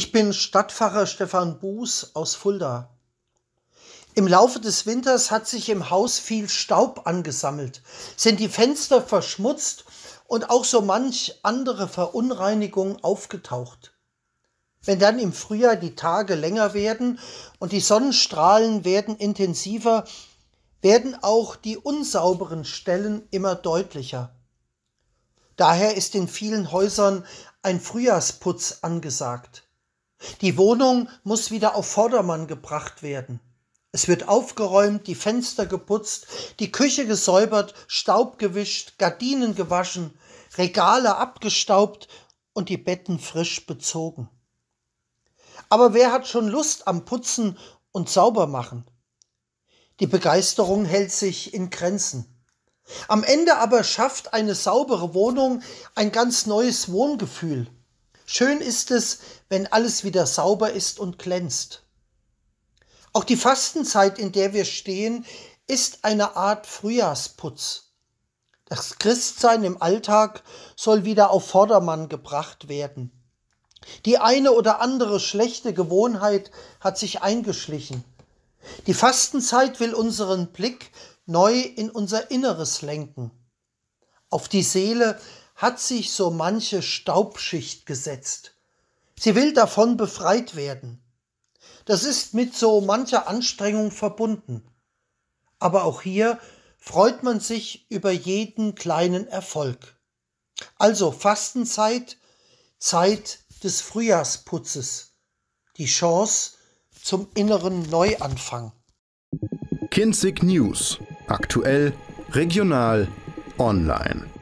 Ich bin Stadtpfarrer Stefan Buß aus Fulda. Im Laufe des Winters hat sich im Haus viel Staub angesammelt, sind die Fenster verschmutzt und auch so manch andere Verunreinigung aufgetaucht. Wenn dann im Frühjahr die Tage länger werden und die Sonnenstrahlen werden intensiver, werden auch die unsauberen Stellen immer deutlicher. Daher ist in vielen Häusern ein Frühjahrsputz angesagt. Die Wohnung muss wieder auf Vordermann gebracht werden. Es wird aufgeräumt, die Fenster geputzt, die Küche gesäubert, Staub gewischt, Gardinen gewaschen, Regale abgestaubt und die Betten frisch bezogen. Aber wer hat schon Lust am Putzen und Saubermachen? Die Begeisterung hält sich in Grenzen. Am Ende aber schafft eine saubere Wohnung ein ganz neues Wohngefühl. Schön ist es, wenn alles wieder sauber ist und glänzt. Auch die Fastenzeit, in der wir stehen, ist eine Art Frühjahrsputz. Das Christsein im Alltag soll wieder auf Vordermann gebracht werden. Die eine oder andere schlechte Gewohnheit hat sich eingeschlichen. Die Fastenzeit will unseren Blick neu in unser Inneres lenken, auf die Seele hat sich so manche Staubschicht gesetzt. Sie will davon befreit werden. Das ist mit so mancher Anstrengung verbunden. Aber auch hier freut man sich über jeden kleinen Erfolg. Also Fastenzeit, Zeit des Frühjahrsputzes, die Chance zum inneren Neuanfang. Kinzig News. Aktuell, regional, online.